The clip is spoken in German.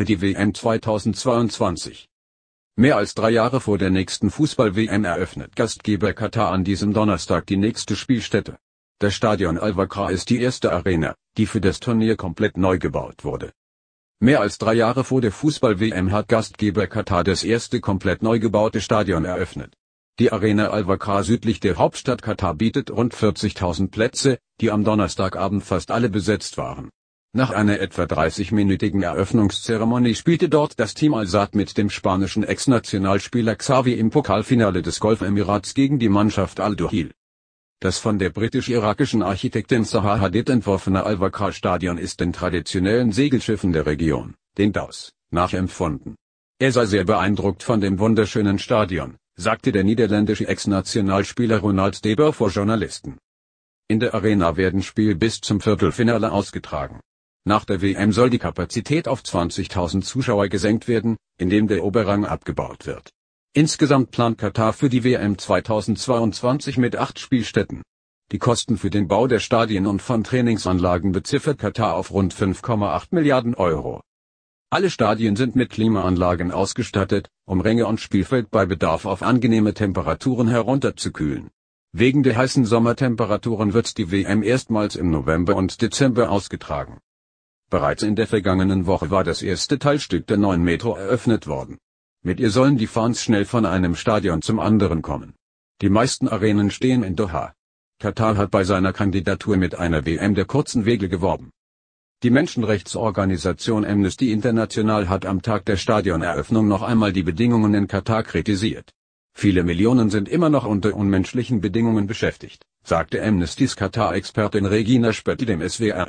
für die WM 2022. Mehr als drei Jahre vor der nächsten Fußball-WM eröffnet Gastgeber Katar an diesem Donnerstag die nächste Spielstätte. Das Stadion Al-Wakra ist die erste Arena, die für das Turnier komplett neu gebaut wurde. Mehr als drei Jahre vor der Fußball-WM hat Gastgeber Katar das erste komplett neu gebaute Stadion eröffnet. Die Arena Al-Wakra südlich der Hauptstadt Katar bietet rund 40.000 Plätze, die am Donnerstagabend fast alle besetzt waren. Nach einer etwa 30-minütigen Eröffnungszeremonie spielte dort das Team Al-Sadd mit dem spanischen Ex-Nationalspieler Xavi im Pokalfinale des Golf-Emirats gegen die Mannschaft Al-Duhil. Das von der britisch-irakischen Architektin Zaha Hadid entworfene al wakar stadion ist den traditionellen Segelschiffen der Region, den Daus, nachempfunden. Er sei sehr beeindruckt von dem wunderschönen Stadion, sagte der niederländische Ex-Nationalspieler Ronald Deber vor Journalisten. In der Arena werden Spiel bis zum Viertelfinale ausgetragen. Nach der WM soll die Kapazität auf 20.000 Zuschauer gesenkt werden, indem der Oberrang abgebaut wird. Insgesamt plant Katar für die WM 2022 mit acht Spielstätten. Die Kosten für den Bau der Stadien und von Trainingsanlagen beziffert Katar auf rund 5,8 Milliarden Euro. Alle Stadien sind mit Klimaanlagen ausgestattet, um Ränge und Spielfeld bei Bedarf auf angenehme Temperaturen herunterzukühlen. Wegen der heißen Sommertemperaturen wird die WM erstmals im November und Dezember ausgetragen. Bereits in der vergangenen Woche war das erste Teilstück der neuen Metro eröffnet worden. Mit ihr sollen die Fans schnell von einem Stadion zum anderen kommen. Die meisten Arenen stehen in Doha. Katar hat bei seiner Kandidatur mit einer WM der kurzen Wege geworben. Die Menschenrechtsorganisation Amnesty International hat am Tag der Stadioneröffnung noch einmal die Bedingungen in Katar kritisiert. Viele Millionen sind immer noch unter unmenschlichen Bedingungen beschäftigt, sagte Amnestys Katar-Expertin Regina Spötti dem SWR.